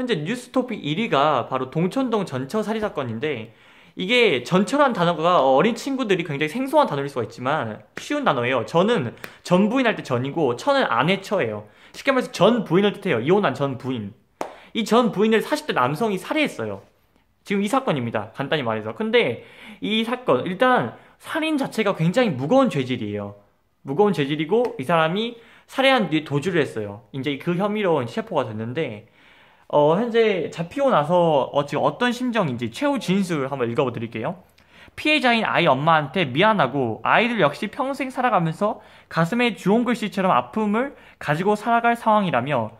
현재 뉴스토픽 1위가 바로 동천동 전처 살인 사건인데 이게 전처란 단어가 어린 친구들이 굉장히 생소한 단어일 수가 있지만 쉬운 단어예요. 저는 전 부인할 때 전이고 처는 아내 처예요. 쉽게 말해서 전 부인을 뜻해요. 이혼한 전 부인. 이 전 부인을 40대 남성이 살해했어요. 지금 이 사건입니다. 간단히 말해서. 근데 이 사건 일단 살인 자체가 굉장히 무거운 죄질이에요. 무거운 죄질이고 이 사람이 살해한 뒤에 도주를 했어요. 이제 그 혐의로 체포가 됐는데 어, 현재 잡히고 나서 어, 지금 어떤 심정인지 최후 진술 한번 읽어드릴게요. 피해자인 아이 엄마한테 미안하고 아이들 역시 평생 살아가면서 가슴에 주홍글씨처럼 아픔을 가지고 살아갈 상황이라며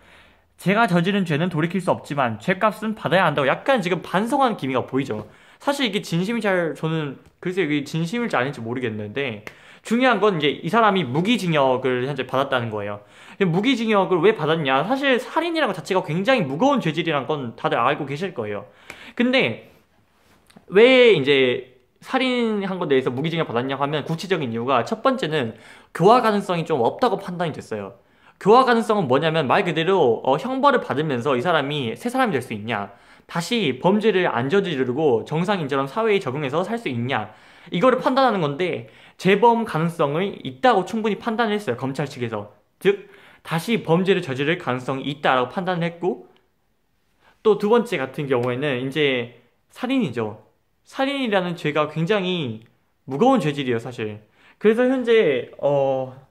제가 저지른 죄는 돌이킬 수 없지만 죄값은 받아야 한다고 약간 지금 반성하는 기미가 보이죠. 사실 이게 진심이 잘 저는 글쎄 이게 진심일지 아닌지 모르겠는데 중요한 건 이제 이 사람이 무기징역을 현재 받았다는 거예요. 무기징역을 왜 받았냐? 사실 살인이라는 것 자체가 굉장히 무거운 죄질이란 건 다들 알고 계실 거예요. 근데 왜 이제 살인한 것에 대해서 무기징역 받았냐고 하면 구체적인 이유가 첫 번째는 교화 가능성이 좀 없다고 판단이 됐어요. 교화 가능성은 뭐냐면 말 그대로 어, 형벌을 받으면서 이 사람이 새 사람이 될 수 있냐? 다시 범죄를 안 저지르고 정상인처럼 사회에 적용해서 살 수 있냐 이거를 판단하는 건데 재범 가능성이 있다고 충분히 판단을 했어요 검찰 측에서 즉 다시 범죄를 저지를 가능성이 있다라고 판단을 했고 또 두 번째 같은 경우에는 이제 살인이죠 살인이라는 죄가 굉장히 무거운 죄질이에요 사실 그래서 현재 어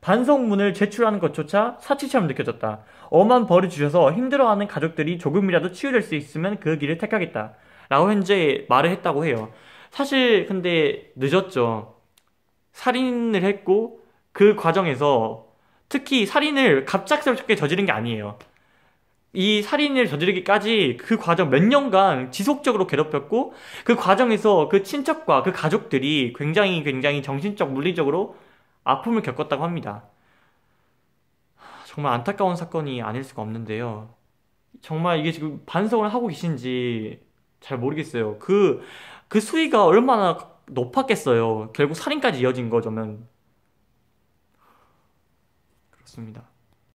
반성문을 제출하는 것조차 사치처럼 느껴졌다. 엄한 벌을 주셔서 힘들어하는 가족들이 조금이라도 치유될 수 있으면 그 길을 택하겠다. 라고 현재 말을 했다고 해요. 사실 근데 늦었죠. 살인을 했고 그 과정에서 특히 살인을 갑작스럽게 저지른 게 아니에요. 이 살인을 저지르기까지 그 과정 몇 년간 지속적으로 괴롭혔고 그 과정에서 그 친척과 그 가족들이 굉장히 굉장히 정신적 물리적으로 아픔을 겪었다고 합니다. 정말 안타까운 사건이 아닐 수가 없는데요. 정말 이게 지금 반성을 하고 계신지 잘 모르겠어요. 그, 그 수위가 얼마나 높았겠어요. 결국 살인까지 이어진 거죠면 그렇습니다.